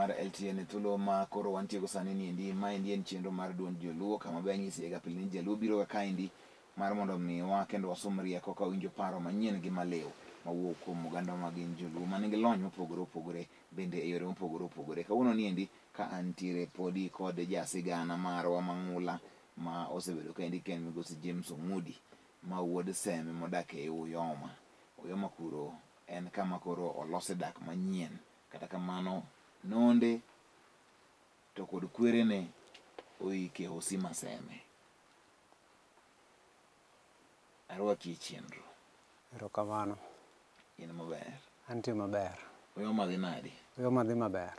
mar LTN e thuolo ma koro wantiego sani ni endi ma endi en chenro mar duond joluo kama be anyisi ega pili ni jaluo biro ga kaendi mar mondo mi wa kendo wasom rieko ka winjo paro manyien gi maliw mawuok kuom oganda ma gin joluo ma nigi lony mopogore opogore bende e yore mopogore opogore kawuono ni endi ka antiere podi kod jasigana marwa mang'ula ma osebedo kaendi ken migosi James Omudi ma wuod seme modak e Uyoma Uyoma kuro en kama koro olose dak manyien kata kamano nonde to kod kwerene oike osi maseme arwaki e chenro erokamano in maber antie maber oyoma dhi nadi oyoma dhi maber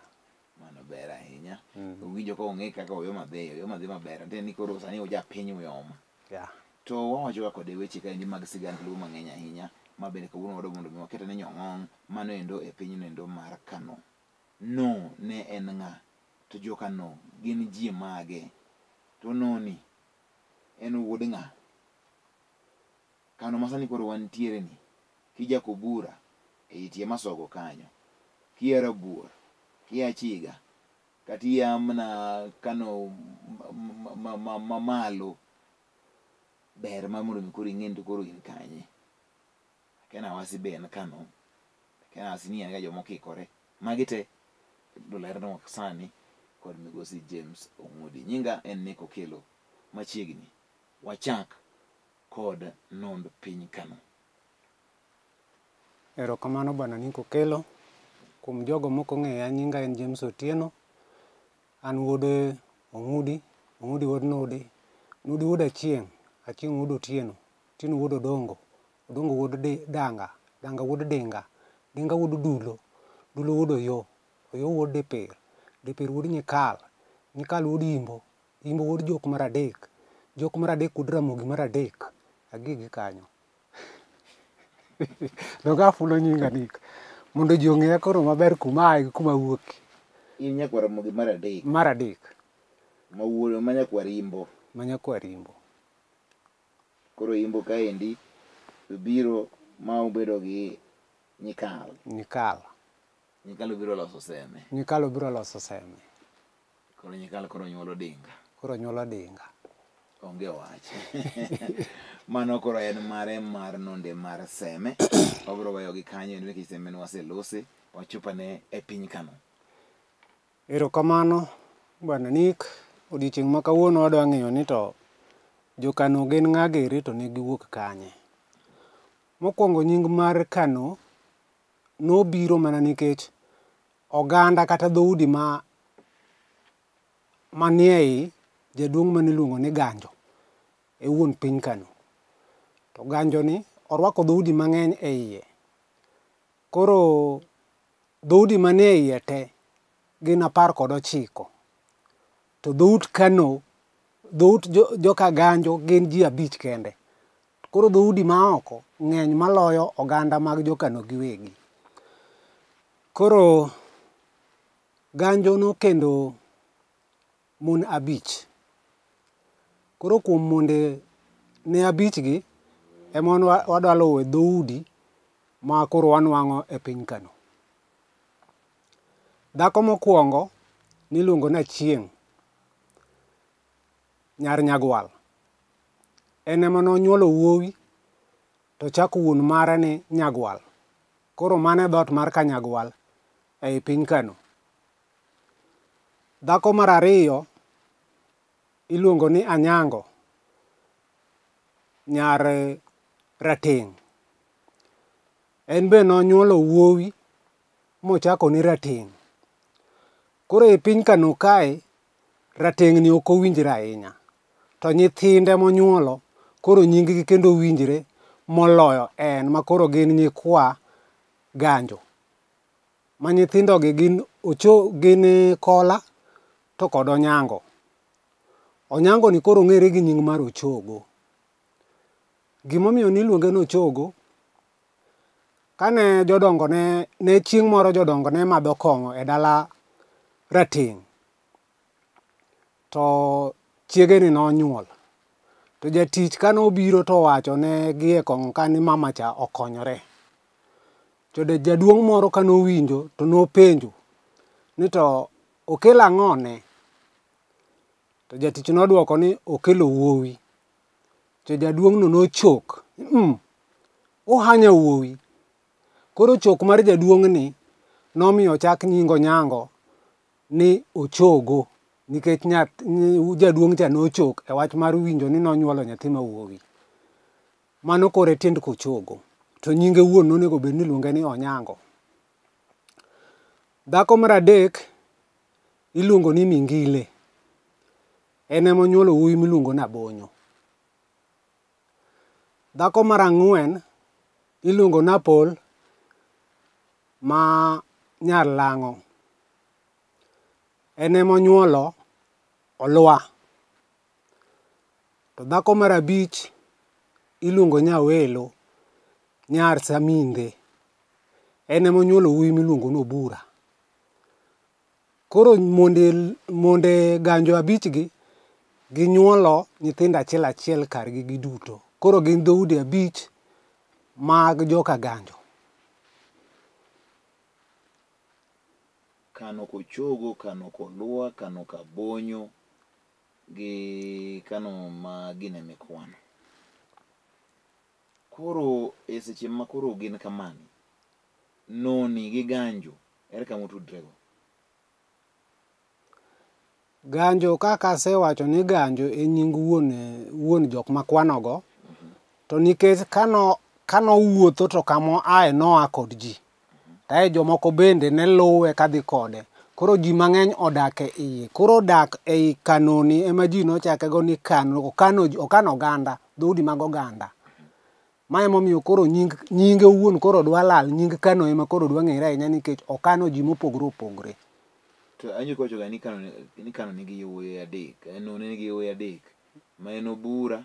mano ber ahinya uwinjo mhm. ka ong'e kaka oyoma dhi oyoma dhi maber antie ni koro sani ojapiny oyoma to wawachoga kode weche kaendi mag sigand luo mang'eny ahinya mabende kawuono wado mondo mi waketane nyong'ong' mano endo e pinyno endo mar kano no ne en ng'a to joka no gin ji mage to noni en wuod ng'a kano masani koro wantiere ni kijakobura eitie masogo kanyo kiara buor kiachiga katiya mna kano mamalo ber ma mondo mi koro ing'eni to koro in kanye akenawasi be en kano akenawasi ni en ga jomokikore magi te dolerno sani kod migosi James Ongudi. Nyinga en Neko Kelo. Machiegni, wachak kod nond piny Kano. Erokamano bwana Neko Kelo. Kuom jogo moko ng'eya, nyinga en James Otieno. An wuod Ongudi, Ongudi wuod Nudi. Nudi wuod Achieng', Achieng' wuod Otieno. Otieno wuod Odongo. Odongo wuod Danga. Danga wuod Dinga. Dinga wuod Dulo. Dulo wuod Oyoo. oyoo wuod Dipir, Dipir wuod Nyikal, Nyikal wuod Imbo, Imbo wuod Jok mar adek, Jok mar adek wuod Ramogi mar adek. Agi gi kanyo. Dhoga fulo nyinga nik. Mondo ji ong'eya koro maber kuma aye gi kuma awuoke. In nyakwar Ramogi mar adek? Mar adek. Ma wuod ma nyakwar Imbo? Ma nyakwar Imbo. Koro Imbo kaendi, biro ma obedo gi Nyikal. Nyikal. Një kalu biro loso seme. Një kalu biro loso seme. Kuro një kalu kuro njolo dinga. Kuro njolo dinga. Onge wache. Mano kuro en mare mar nonde mar seme. Obro bayo gikanyo enwe kiseme nwa selose. Wachupa ne epinyi kano. Ero kamano. Bwana nik. Odiching maka uono wado angiyo nito. Jokano gen ngagiri to negiwuk kanyo. Mokuongo nying mar kano. Kano. nobiro mana nikech oganda kata dhoudi ma manie yi jaduong' mane iluongo ni Ganjo e wuon piny Kano. To Ganjo ni orwako dhoudi mang'eny e iye. Koro dhoudi manie e iye te gin apar kod ochiko. To dhout Kano, dhout joka Ganjo gin ji abich kende. Koro dhoudi ma oko ng'eny maloyo oganda mag jo Kano giwegi. Koro ganjo nokendo mon abich. Koro kuom monde ne abich gi ema wadwa luwo e dhoudi ma koro wanuang'o e piny ka no. Dhako mokuongo niluongo ni Achieng', nyar Nyagwal. En ema nonyuolo wuowi to ochako wuon mare ni Nyagwal. Koro mano e dhoot mar Kanyagwal ei piny Kano. Dhako mar ariyo iluongo ni Anyango nyar eh, Rateng'. En be nonyuolo wuowi mochako ni Rateng'. Koro e piny Kano kae, Rateng' ni ok owinjre ahinya. To nyithinde monyuolo koro nying gi kendo owinjre moloyo en makoro gin nyikwa Ganjo. ma nyithindo gi gin ocho gin e kola to kod onyango. Onyango ni koro ong'ere gi nying mar ochogo. Gimomiyo niluonge ni ochogo, kane jodongo ne ne chieng' moro jodongo ne madho kong'o e dala rateng'. To chiege ni nonyuol, to jatich kanobiro towacho ne gi e kong'o ka ni mama cha okonyore. to jaduong' moro kanowinjo to nopenjo ni to okelo ang'one to jatich nodwoko ni okelo wuowi to jaduong'no nochok mm, ohanya wuowi koro chok mar jaduong'ni nomiyo chak nying onyango ni ochogo nikech nyat, jaduong' cha nochok e wach mar winjo ni nonyuolo nyathi ma wuowi mano koro e tiend kochogo to nyinge wuon nonego bed ni iluonge ni Onyango. Dhako mar adek iluongo ni Mingile. En ema onyuolo wuoyi miluongo ni Abonyo. Dhako mar ang'wen iluongo ni Apol ma nyar Lang'o. En ema onyuolo Olwa. To dhako mar abich iluongo ni Awelo. nyar Saminde. En ema onyuolo wuyi miluongo ni Obura. Koro monde monde ganjo abichgi ginyuolo nyithindo achiel achiel kargi giduto. Koro gin dhoudi abich mag joka ganjo. Kano kochogo, kano kolua, kano kabonyo gi kano ma gine mikwano. koro e seche ma koro gin kamani noni gi ganjo ere kama otudrego ganjo kaka asewacho ni ganjo e nying wuon wuon jok makwanogo to nikech kano kanowuotho to kamo aye noa kod ji tae jomoko bende ne luwe kadhi kode koro ji mang'eny odak e iye koro dak ei kanoni ema ji nochakego ni kano okano oganda dhoudi mag oganda ma emomiyo koro nying nyinge owuon koro dwa lal nying kano ema koro dwa ng'ere ahinya nikech okano ji mopogore opogore to anyo kocho ga nikano nikano nigi yowuoyi adek en none nigi yowuoyi adek ma en obura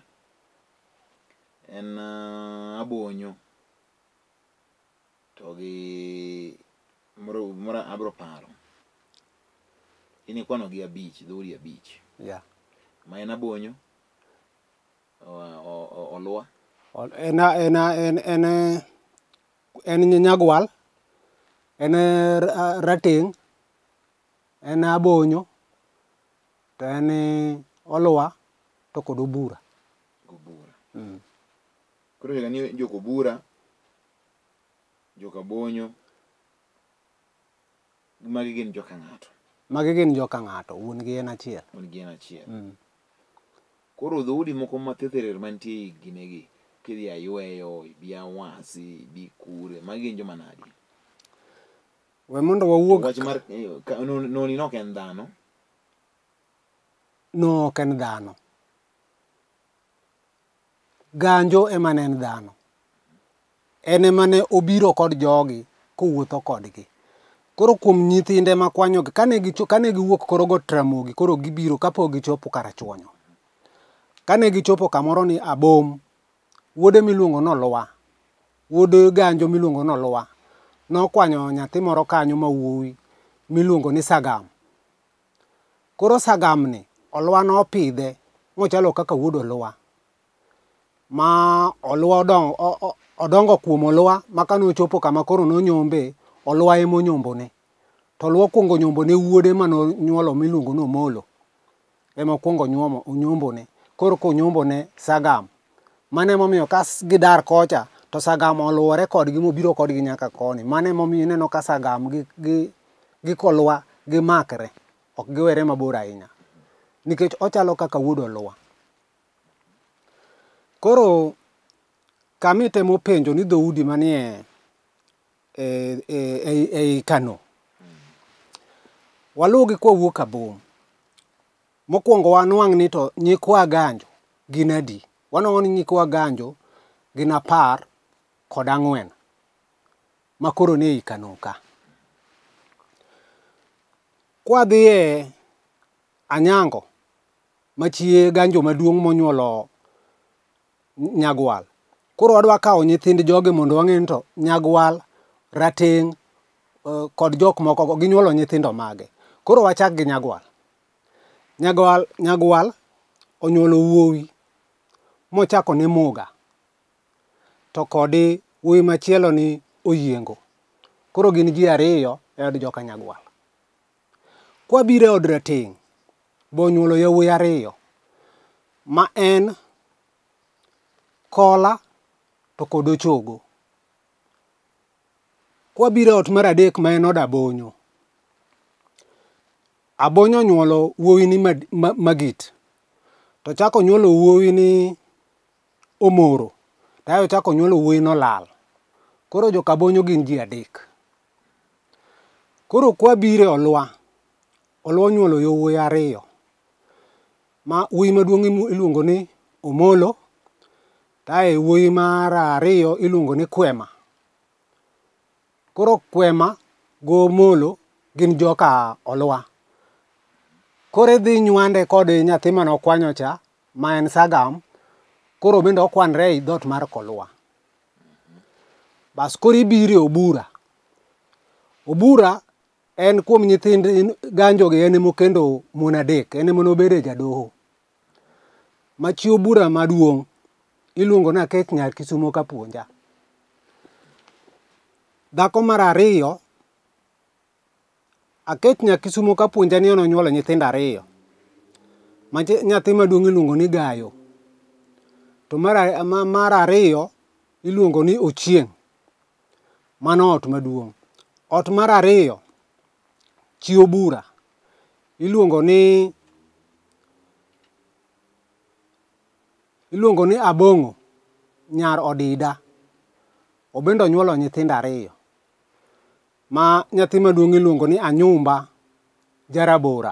en uh, abonyo to gi moro moro abro paro ini kwano gi abich dhuri abich ya yeah. ma en abonyo o, o, o, olwa en en en en en en nyagwal, en rateng', en abonyo, to en oluwa to kod obura. Obura. Mm. Koro higa ni jok obura, jok abonyo, magi gin joka ng'ato. Magi gin joka ng'ato, wuon gi en achiel. Wuon gi en achiel. Mm. Koro dhoudi moko mathoth e rer mantie e ginegi, kidhi ayweyo ibi awasi ibi kure magi gin joma nadi we mondo wawuog wach mar eh, noni nok en dhano no ok en dhano ganjo ema ne en dhano en ema ne obiro kod jogi kowuotho kodgi koro kuom nyithinde makwanyogi kane giwuok koro go tramogi koro gibiro kapok gichopo kara chwonyo kane gichopo kamoro ni abom wuode miluongo noluwa wuod ganjo miluongo noluwa nokwanyo nyathi moro kanyo mawuowi miluongo ni sagam koro sagam ni oluwa nopidhe mochalo kaka wuod oluwa ma oluwa odong, odongo kuom oluwa ma kanochopo kama koro nonyombe oluwa emonyombone to oluwa okwongo nyombone wuode manonyuolo miluongo nomolo emokwongo nyuomo onyombone koro konyombone sagam mane momiyo ka gidar kocha to sagam oluwore kodgi mobiro kodgi nyaka koni mane momiyo ineno ka sagam gi, gi, gi kolwa gimakre ok giwere mabor ahinya nikech ochalo kaka wuod oluwa koro kamitemo penjo ni dhoudi manie e, e, e, ei kano waluwgi kwawuok kabom mokwongo wanwang' ni to nyikwa ganjo gin adi wanono ni nyikwa ganjo gin apar kod ang'wen makoro ni ei kanuka kwadhie anyango machie ganjo maduong' monyuolo nyagwal koro wadwa kawo nyithind joge mondo wang'e ni to nyagwal rateng' e, kod jok moko go ginyuolo nyithindo mage koro wachak gi nyagwal nyagwal onyuolo wuowi mochako ne Muga to kod wuoyi machielo ni Oyiengo. Koro gin ji ariyo e od joka Nyagwal. Kwabiro e od Rateng', bonyuolo yawuoyi ariyo ma en Kola to kod Ochogo. Kwabiro e ot mar adek ma en od Abonyo, Abonyo onyuolo wuoyi ni Magit to ochako onyuolo wuoyi ni omoro tayo chako onyuolo wuoyi nolal. Koro jo kabonyo gin ji adek. Koro kwabiro e olwa, olwa onyuolo yowuoyi ariyo ma wuoyi maduong' iluongo ni Omolo tae wuoyi mar ariyo iluongo ni Kwema. Koro Kwema gi Omolo gin joka olwa. Koro idhi nywande kod nyathi mane okwanyo cha ma en Sagam. koro bende okwanre ei dhot mar kolua bas koro ibire obura obura en kuom nyithind ganjogi en emokendo mon adek en emanobede jadoho machiwo bura maduong' iluongo na kech nyar kisumo kapuonja dhako mar ariyo akech nyar kisumo kapuonja ni ononyuolo nyithindo ariyo ma nyathi maduong' iluongo ni gayo To mar, mar ariyo iluongo ni ochieng'. Mano ot maduong'. Ot mar ariyo chiwo bura. Iluongo ni iluongo ni Abong'o nyar Odida. Obende onyuolo nyithindo ariyo. Ma nyathi maduong' iluongo ni Anyumba Jarabora.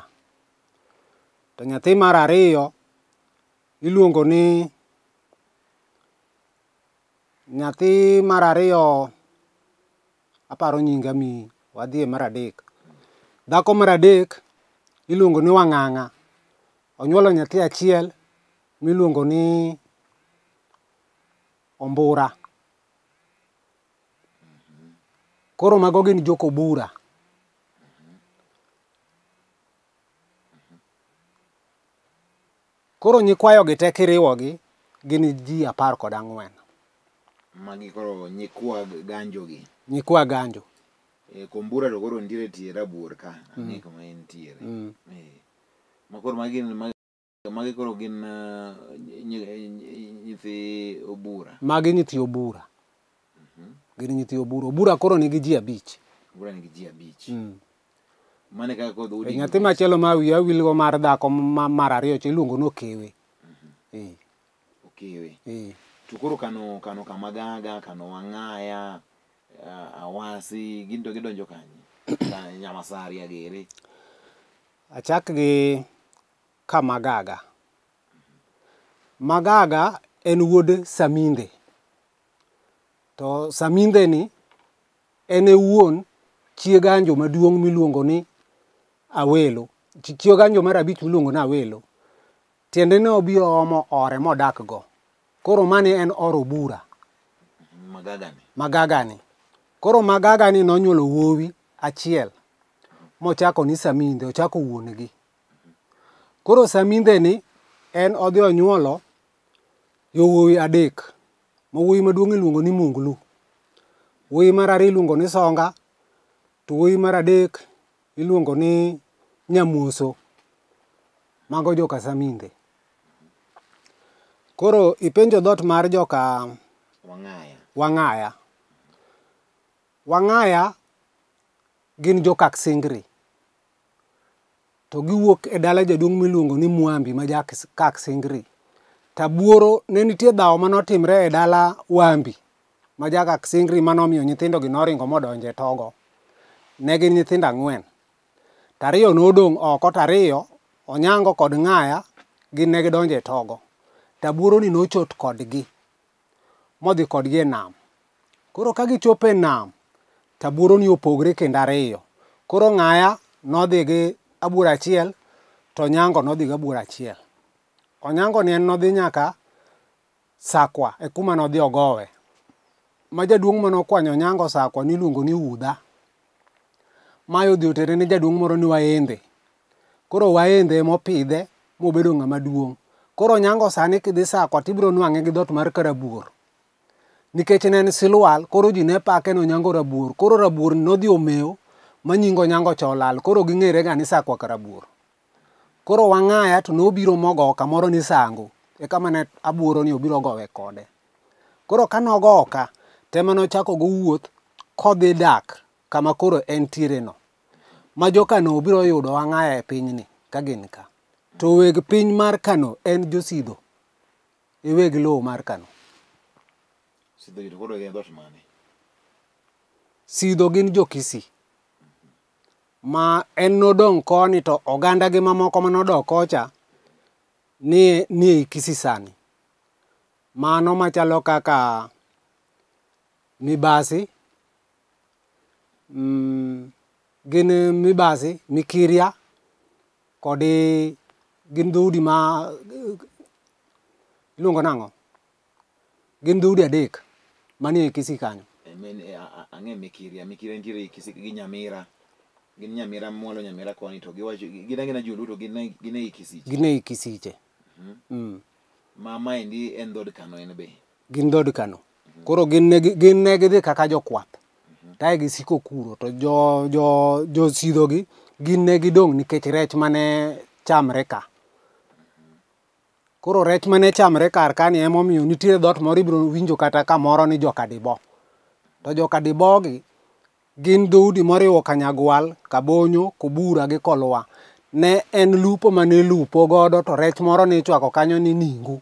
To nyathi mar ariyo iluongo ni nyathi mar ariyo aparo nyinge amiyi wadhi e mar adek. Dhako mar adek iluongo ni Wang'ang'a onyuolo nyathi achiel miluongo ni Ombura. Koro mago gin jokobura. Koro nyikwayogi te kiriwogi gin ji apar kod ang'wen. magi koro nyikwa ganjo gi nyikwa ganjo e kombura to koro ntiere tie rabuor ka mm. ang'e kuma entiere mm. e, makoro magi magi koro gin uh, nyithi obura magi nyithi obura mhm. gin nyithi obura obura koro nigi ji abich obura nigi ji abich mm. mane kaka kodhudi e, nyathi machielo ma wiya wilgo mar dhako mar ariyo cha iluongo nokewe okewe mhm. eh. Eh. tukuru kano kano kamagaga kano wang'aya eh, awasi ginto gidonjo kanye nyamasari agere achak gi kamagaga magaga en wuod saminde to saminde ni en e wuon chieganjo maduong' miluongo ni awelo chieganjo mar abich miluongo ni awelo tiende ni obi oomo ore modak go mm koro mane en oro bura magagani magagani koro magagani nonyuolo wuowi achiel mochako ni saminde ochako wuon gi koro saminde ni en odhi onyuolo yowuowi adek ma wuowi maduong iluongo ni munglu wuowi mar ariyo iluongo ni songa to wuowi mar adek iluongo ni nyamuoso mago joka saminde Koro ipenjo dhot mar joka Wang'aya. Wang'aya. Wang'aya gin joka Aksingri. To giwuok e dala jaduong' miluongo ni Mwambi ma ja Aksingri. Tabuoro ne nitie dhao manotimre e dala Wambi ma ja Aksingri manomiyo nyithindo gi noringo modonje e togo. Ne gin nyithindo ang'wen. Tariyo nodong' oko tariyo, Onyango kod Ng'aya gin ne gidonje e togo. taburo ni nochot kodgi modhi kodgi e nam koro ka gichopo e nam taburo ni opogre kendo ariyo koro ng'aya nodhi gi abuor achiel to nyango nodhi gi abuor achiel onyango ni en nodhi nyaka sakwa e kuma nodhi ogowe ma jaduong' manokwanyo onyango sakwa niluongo ni udha mae odhi otere ne jaduong' moro ni waende koro waende emopidhe mobedo ng'ama duong' koro onyango sani kidhi sako to ibiro nuang'e gi dhoot mar karabuor nikech ne en silwal koro ji ne pake ni onyango rabuor koro rabuor nodhi omew ma nying onyango cha olal koro ging'ere ga ni sakwa karabuor koro wang'aya to nobiro mogo kamoro ni sango e kama ne abuoro ni obiro gowe kode koro kano go ka tema nochako go wuoth kodhi dak kama koro entiere no ma joka no obiro yudo wang'aya e pinyni ka gin ka to weg piny mar Kano en josidho. E weg lowo mar Kano. Sidho gi koro gin dhoot mane? Sidho gin jo Kisii. Ma en nodong' koni to oganda gi mamoko manodok kocha ni ni ei Kisii sani. Mano machalo kaka Mibasi, mm, gin Mibasi, Mikiria kodi gin dhoudi ma iluongo nang'o gin dhoudi adek manie kisi kanyo e e, ang'e mikiria mikiria nitiere e gi nyamira gin nyamira mwalo nyamira koni to giwacho gin agina joluto gin ei kisiche gin ei kisiche mm-hmm. mm. ma maendi en dhod kano en be gin dhod kano mm-hmm. koro gin ne gidhi kaka jokwath mm-hmm. tae gisiko kuro to jo josidhogi gin ne gidong' nikech rech mane chamre ka mm -hmm. Koro rech mane chamre kar kani emomiyo nitiere dhot moro ibiro winjo kata kamoro ni jokadibo. To jokadibo gi gin dhoudi moriwo kanyagwal, kabonyo, kobura gi kolwa. Ne en lupo mane ilupo godo to rech moro nichwako kanyo ni ningu.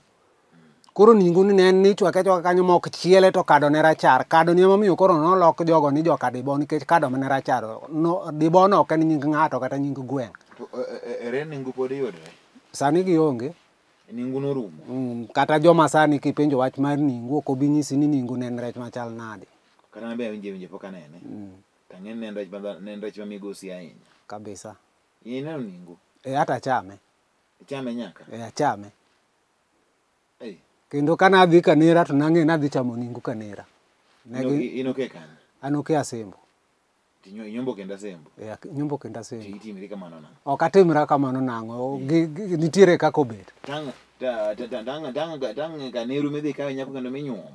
Koro ningu ni ne en nichwake achwaka kanyo mok chiele to kado ne rachar. Kado ni emomiyo koro nolok jogo ni jokadibo nikech kado mane rachar. No, dibo no ok en nying ng'ato kata nying gweng'. To ere ningu pod yudre? Sani gionge. Ninguno orumo. Mm, kata joma sani kipenjo wach mar ningu ok obi nyisi ni ningu ne en rech machal nade. Kata mabe winje winje pok anene. Mm. ne en rech ma rech migosi ahinya. Kabisa. Ineno ningu? e hata chame. Ichame nyaka? e achame. Hey. Kendo kanadhi Kanera to nang'e nadhi chamo ningu Kanera. Negi... Inoke kanye? Anoke Asembo nyombo kenda sembo yeah, nyombo kenda sembo ok atimra kamano nang'o nitiere kaka obet kaneru midhi kawe nyako kendo minyuomo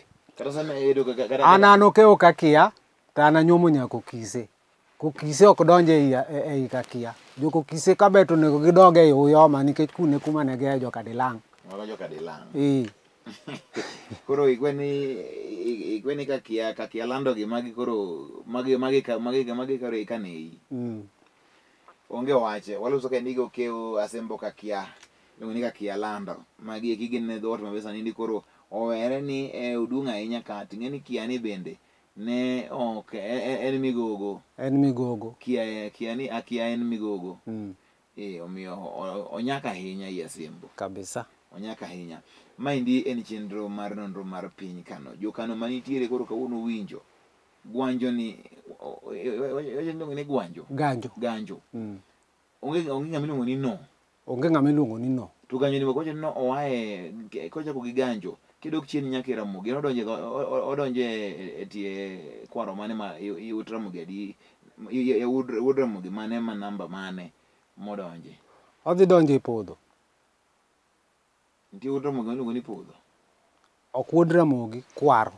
an an okewo kakia to an anyuomo nyako kise kokise ok donj ei kakia jokokise kabet onego gidog ei uyoma nikech kune kuma ne giaye joka dilang' ee koro igweni igweni kakia kakia lando gi magi koro magi magi magi magi koro ikanei mm. onge wache waluso ka nigo keo asembo kakia ngoni kakia lando magi gigin ne dhot mabesa nindi koro owere ni e udung ahinya ka tinge ni kia ni bende ne ok e, e, en migogo en migogo kia e, kia ni akia en migogo mm. e omiyo onyaka ahinya yasembo kabisa onyaka ahinya maendi en chenro mar nonro mar piny kano jokano manitiere koro kawuono winjo gwanjo ni e, e, wachluongo ni gwanjo ganjo ganjo mm. onge ng'ama iluongo ni no onge ng'ama iluongo ni no to ganjo ni wacho no oae kochako gi ganjo kidok chien nyaka e ramogi odonje odonje etie kwaro mane ma yud ramogi adi yud ramogi mane ma namba mane modonje odhi donje ipodho Nitie wuod ramogi miluongo ni Puodho. Ok wuod ramogi, kwaro.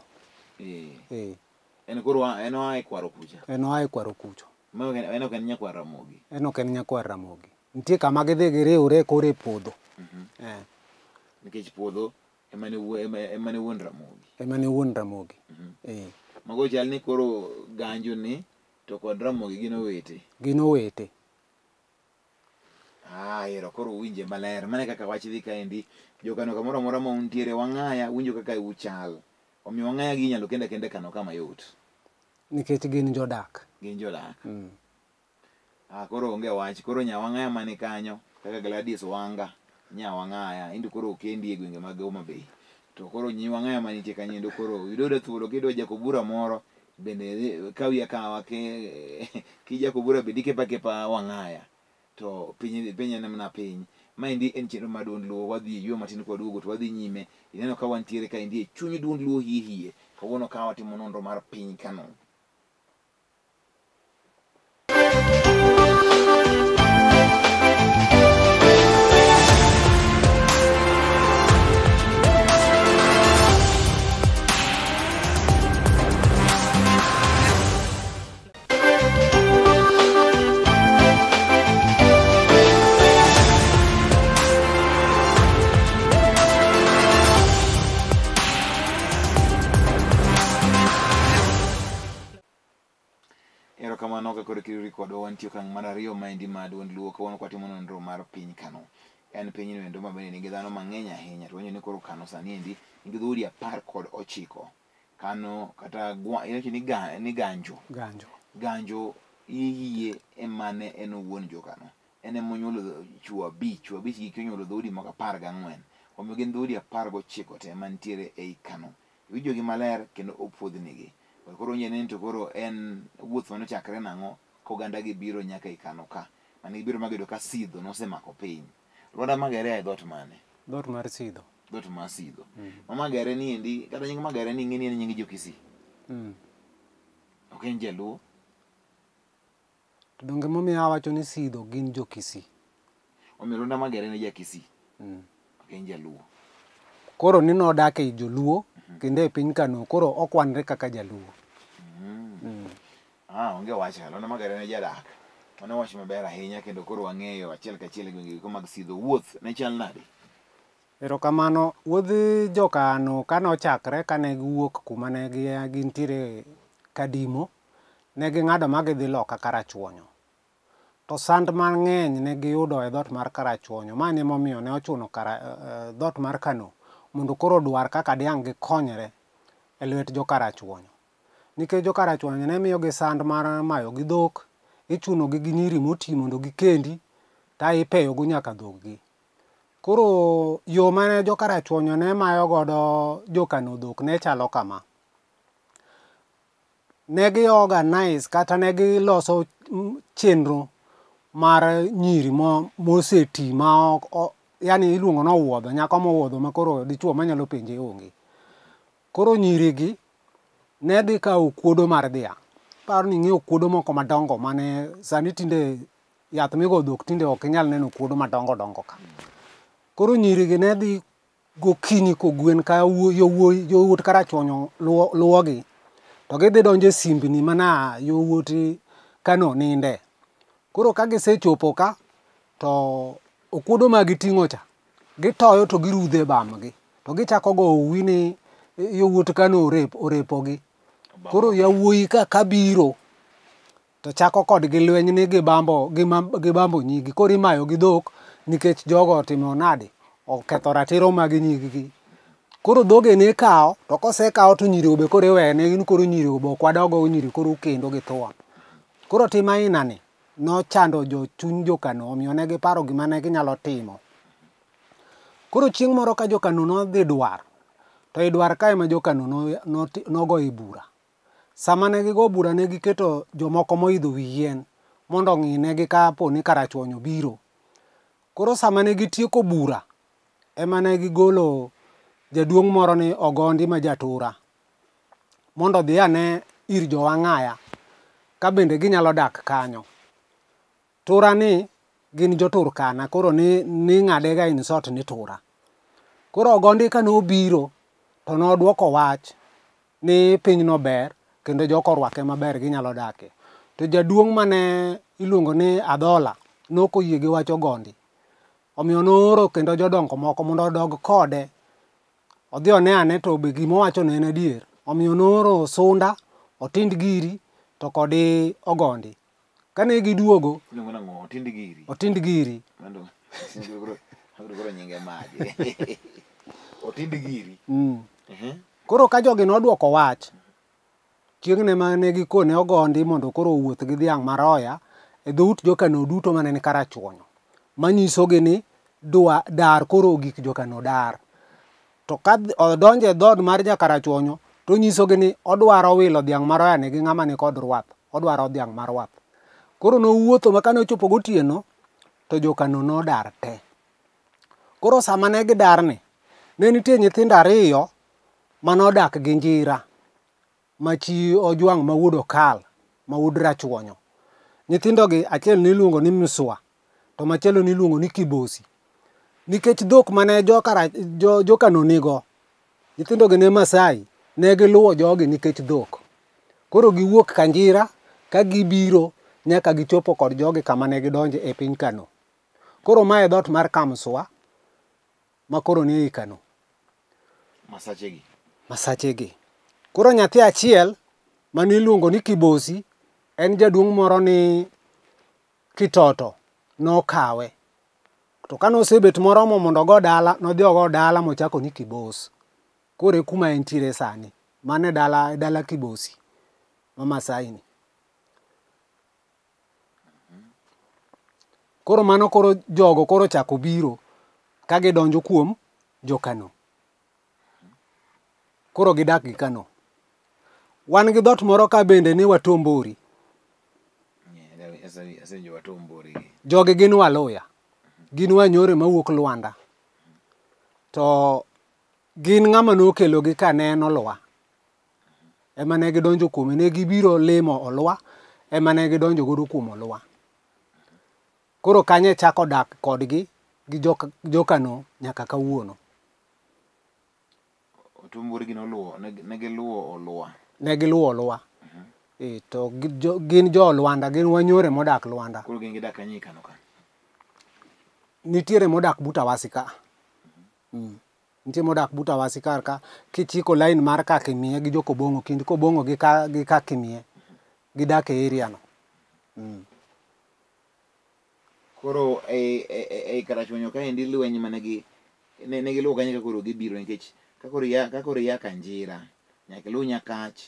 Ee. Ee. En koro en oa e kwaro kucha. En oa e kwaro e kucho. Ma en en ok en nyakwar ramogi. En ok en nyakwar ramogi. Nitie kama gidhi giriwre kore Puodho. Mhm. Mm eh. Nikech Puodho ema ne ema ne wuon ramogi. Ema ne wuon ramogi. Mhm. Mm ee. Mago chal ni koro ganjo ni to kod ramogi gin owete. Gin owete. aero ah, koro uwinje maler mane kaka wach dhi kaendi jokano kamoro amora ma untiere wang'aya winjo kaka uchal omiyo wang'aya gi inyalo kenda kenda kano kama yot nikech gin jodak gin jodak mm. ah, koro onge wach koro nya wang'aya mani kanyo kaka gladis wanga nya wang'aya indo koro okendi e gwenge mag homa bay to koro nyi wang'aya manitie kanyo indo koro idoda thuolo kidwa jako bura moro bende kawi akawa kijako bura bende ikepakepa wang'aya to piny piny en piny maendi en chenro mar duond luo wadhi e ywe matin to wadhi nyime ineno ka wantiere kaendi e chuny duond luo hie hie kawuono ka watimo nonro mar piny kano ma duond luo kawuono kwatimo nonro mar piny kano en pinyno endo ma bende nigi dhano mang'eny ahinya to wenyo ni koro kano sani endi nigi dhoudi apar kod ochiko kano kata inawacho ni, ga, ni ganjo ganjo ganjo iyie emane en owuon jokano en emonyuolo chuo abich chuo abich gikio nyuolo dhoudi moko apar gang'wen omiyo gin dhoudi apar gochiko te mantiere ei kano iwijogi maler kendo opuodhnigi koro onyeneni to koro en wuoth mano chakre nang'o kogandagi biro nyaka ikano ka mane ibiro magedo ka sidho nosemako piny lwanda magere ae dhot mane dhot mar sidho dhot mar sidho mm. ma magere niendi kata nying magere ni ng'e ni en nying jokisi mm. ok en jaluo to donge momiyo awacho ni sidho gin jokisi omiyo lwanda magere ne jakisi mm. ok en jaluo koro ni nodak ei joluo mhm. kendo e piny kano koro okwanre kaka jaluo mhm. mm. ah, onge wach lwanda magere ne jadak mm. mm. ah, mano wach maber ahinya kendo koro wang'eyo achiel kachiel gwenge go mag sidho wuoth ne chal nade erokamano wuodh jokano kane ochakre kane giwuok kuma ne gintiere kadimo ne ging'ado ma gidhi loka karachuonyo to sand mang'eny ne giyudo e dhot mar karachuonyo mane momiyo ne ochuno kara, uh, eh, eh, dhot mar kano mondo koro dwar kaka diang' gikonyre e lwet jokarachuonyo nikech jokarachuonyo ne miyogi sand mar mayo gi dhok ichunogi gi nyiri moti mondo gikendi to ipeyogo nyaka dhog gi. Koro yo mane jokarachuonyo ne mayogodo jokano dhok ne chalo kama. Ne gi organize kata ne giloso chenro mar nyiri mose ti ma ok yani iluongo ni owuodho nyako mowuodho ma koro dichuo manyalo penje onge. Koro nyiri gi ne dhi kaw okuodo mar dhiang'. paro ni ng'eyo kuodo moko madongo mane sani tinde yath migo dhok tinde ok inyal neno kuodo madongo dongo ka koro nyirigi ne dhi gokinyi kogwen ka yowuot karachonyo luwogi to gidhi donjo e simbni mana yowuot kano ninde koro ka gisechopo ka to okuodo ma giting'o cha gitoyo to girudho e bamgi to gichako go uwi ni yowuot kano orepogi orepo koro yawuoyi ka kabiro to chako kodgi lweny ni gibambo gi bambo nyigi koro imayo gi dhok nikech jogo otimo nade oketho ratiro mag nyiggi koro dhoge ni ikawo to kosekawo to nyiri be koro iwene in koro nyiri be ok wadog go nyiri koro ukendo githuon koro tim aina ni nochando jo chuny jo kano omiyo ne giparo gima ne ginyalo timo koro chieng' moro ka jo kano nodhi dwar to e dwar ka ema jo kano nogoye bura Sama ne gigo bura ne giketo jomoko moidho wi yien mondo ong'inegi ka po ni karachuonyo obiro. Koro sama ne gitieko bura ema ne gigolo jaduong' moro ni Ogondi ma jatura mondo odhi ane ir jo Wang'aya ka bende ginyalo dak kanyo. Tura ni gin jo Turkana koro ning'ade ga insult ni tura. Koro Ogondi kanobiro to nodwoko wach ni piny no ber. kendo jok orwake maber ginyalo dake. To jaduong' mane iluongo ni Adhola nok oyie gi wach ogondi. Omiyo nooro kendo jodongo moko mondo odog kode odhi one ane to be gima owacho no en adier. Omiyo nooro Sunda, Otind Giri to kod Ogondi. Kane giduogo iluongo ni ang'o Otind Giri? Otind Giri. Otind Giri. Mm. Koro ka jogi noduoko wach, chieng'ne mane gikone ogondi mondo koro owuoth gi dhiang' maroya e dhout jokano duto mane ni karachuonyo manyisogi ni dwa, dar koro ogik jokano dar to ka odonjo e dhod mar jakarachuonyo to onyisogi ni odwaro wilo dhiang' maroya ni gi ng'ama ni kod rwath odwaro dhiang' marwath koro nowuotho ma kane ochopo gotieno to jokano nodar te koro sama ne gidar ni ne nitie nyithindo ariyo manodak gi njira ma chi ojwang ma wuod okal ma wuod rachuonyo. Nyithindo gi achiel niluongo ni Mswa to machielo niluongo ni Kibosi. Nikech dhok mane joka jo, joka no nigo, nyithindo gi ne Masai, ne giluwo jogi nikech dhok. Koro giwuok Kanjira ka gibiro nyaka gichopo kod jogi kama ne gidonje e piny Kano. Koro ma e dhot mar Kamswa ma koro ni ei Kano. Masache gi. Masache gi. Koro nyathi achiel mane iluongo ni Kibosi en jaduong' moro ni Kitoto nokawe. To kane osebet moromo mondo ogo dala, nodhi ogo dala mochako ni Kibos. Koro e kuma entiere sani, mano e dala e dala Kibosi ma Maasai ni. Koro mano koro jogo koro ochako biro ka gidonjo kuom jo Kano. Koro gidak gi Kano. wan gi dhot moro ka bende ni watombori jogi gin waluya gin wanyore mawuok lwanda to gin ng'ama nokelogi ka neno lwa ema ne gidonjo kuome ne gibiro limo olwa ema ne gidonjo godo kuom olwa koro kanyo chako dak kodgi gi jokano nyaka kawuono otumburgi negiluwo olwa ne giluwo lwa e to gin jo lwanda gin wanyore modak lwanda koro gin gidak kanyi kano ka nitiere modak buta wasika mm nitiere modak buta wasika ka kichiko line mar ka kimie gi joko bongo kind ko bongo gi ka gi ka kimie gidak e area no mm koro e e e, e karachonyo ka indi lweny mane gi ne, ne gi luwo kanyo koro gibiro nikech ka koro ya ka koro ya kanjira nyaka ilu nyakach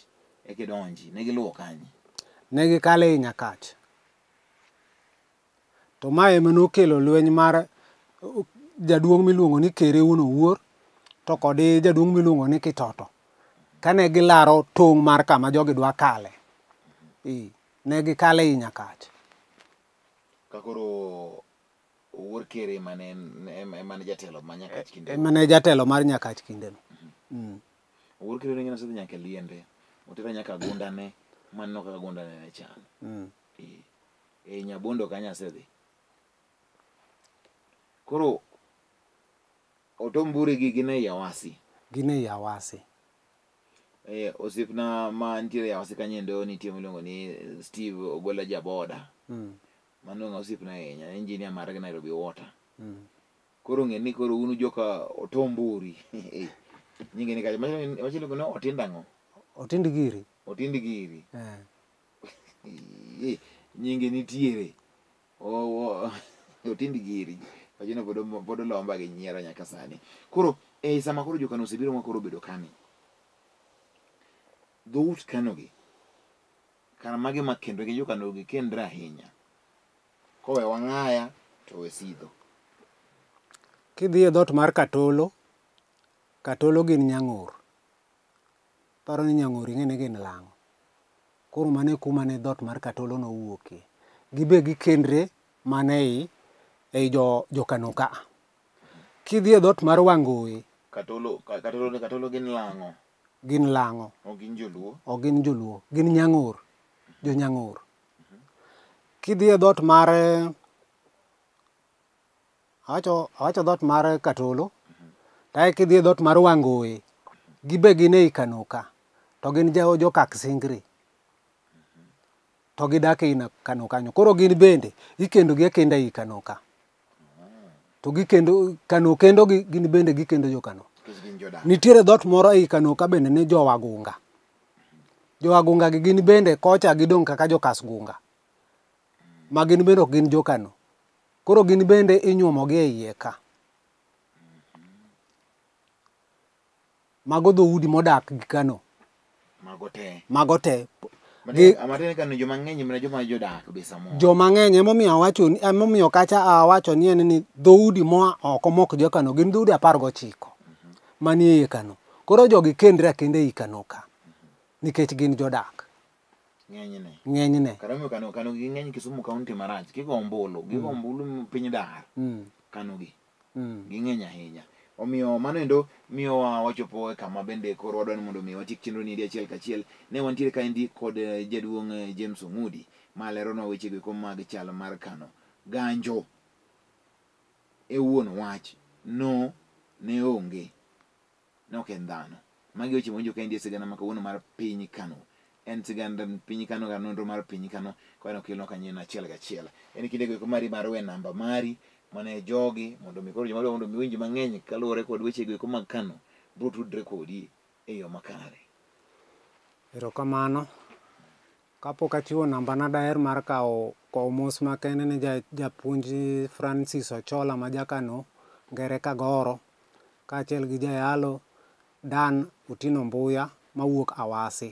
ekidonji negiluwo kanye ne gikale i nyakach to ma ema nokelo lweny mar uh, jaduong' miluongo ni kereuno wuor to kod jaduong' miluongo ni kitoto kane gilaro tong' mar kama jogi dwa kale e, ne gikale i nyakach kakoro wuor kere ema ne jatelo ma nyakach e, kindeno ema ne jatelo mar nyakach kindeno mhm. mm -hmm. mm. Uhuru Kenyatta nyalo sidho nyaka liende. Otera nyaka gunda ne. Maneno kaka gunda ne ne chan. Mm. E, e nyabundo kanya sidhi. Koro otomburi gi gine yawasi. Gine yawasi. Eh, osipna ma nitiere yawasi kanyo ndo nitie miluongo ni Steve Ogola Jaboda. Mm. Mano nga osipna ahinya. Engineer marag Nairobi Water. Mm. Koro ng'e ni koro unu joka otomburi. nyinge ni kacha machilo machilo kuno otinda ngo otind giri otind giri eh nyinge nitiere o otind giri machino pod pod lomba gi nyiero nyaka sani koro e sama koro jokano osebiro ma koro obedo kani dhout kano gi kana mage ma kendo gi jokano gi kendre ahinya kowe wang'aya to we sidho kidhi e dhot mar katolo katolo gin nyang'or. Aparo ni nyang'or ing'e ni gin lang'. Koro mano e kuma ne dhot mar katolo nowuokie. Gibe gikendre mana ei ei jo jokano ka. Kidhi e dhot mar Wangoe, katolo katolo ne katolo gin lang'o. Gin lang'o. O gin joluo. O gin joluo, gin nyang'or. Jo nyang'or. Mhm. Kidhi e dhot mar awacho awacho dhot mar katolo tae kidhi e dhot mar wangoe gibe gin ei kanuka to gin jokak singri to gidak ei kanukanyo koro gin bende ikendogi akenda ei kanuka to gikendo kano kendo gi gin bende gikendo jo kano nitiere dhot moro ei kano ka bende ne jo wagunga jo wagunga gi gin bende kocha gidong kaka jo kas gunga ma gin bende ok gin jo kano koro gin bende inyuomo gi ei eka mago dhoudi modak gi kano mago te mago te jomang'eny emomiyo awacho emomiyo kacha awacho ni en ni dhoudi moa oko mok jokano gin dhoudi apar gochiko manie iye kano koro jogi kendre akenda ei kano ka nikech gin jodak ng'enyne ng'eny mm. mm. ahinya omiyo mano endo miyo wa wachopo e kama bende koro wadwa ni mondo mi wachik chenro ni achiel kachiel ne wantiere kaendi kod uh, jaduong' uh, James Omudi ma lerono weche go mag chal mar kano ganjo e wuon wach no ne onge ne ok en dhano magi weche mawinjo kaendi e sigana ma kawuono mar piny kano en sigand piny kano ga nonro mar piny kano kwano kelo kanyen achiel gachiel en kinde go mari mar we namba mari mane jogi mondo mi koro jomadwa mondo miwinj mang'eny kaluwore kod weche go eko mag kano bro tudre kodi e yo makare erokamano kapok achiwo namba na daher mar kawo kow mos makende ni japuonj francis ochola ma jakano ngere ka goro kaachiel gi jayalo dan otino mbuya mawuok awasi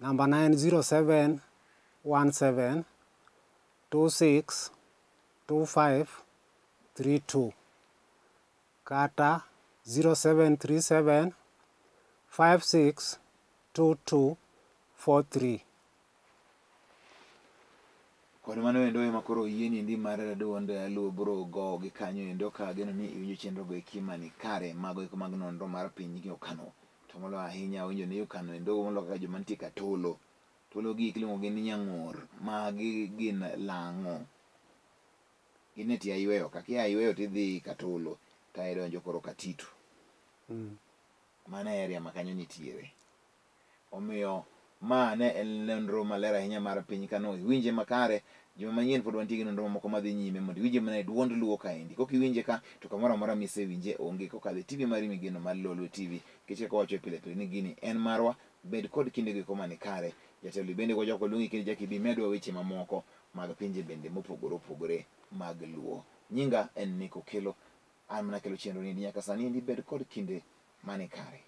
namba na en 07 17 26 0737-5632 kata 0737-5622-43 Kod mano endo ema koro yie niendi mar duond luo bro go gi kanyo endo ka geno ni iwinjo chenro go eki mani kare mago eko mag nonro mar piny gi okano to molo ahinya winjo ni okano endo molo kaka joma nitie katolo tolo gi iklimo gin nyang'or magi gin lang'o gin e tie ayweyo kakia ayweyo tidhi katolo taidonjo koro katitu mm. mana e area makanyo nitiere omiyo ma ne en nonro maler ahinya mar piny kano iwinje makare juma manyien pod wantie gi nonro moko madhi nyime mondo iwinje mana e dwond luo kaendi kok iwinje ka to kamoro amora misewinje onge kokadho e tv mari migeno mar lolwe tv kiche kaka wacho e pile pile ni gini en marwa bed kod kindego eko mani kare jatelo bende gwajoko luongi kendo jaki bimedwa weche mamoko mag pinje bende mopogore opogore mag luo nyinga en ni kokelo an mana kelo chenro nindi nyaka sani ndibed kod kinde mani kare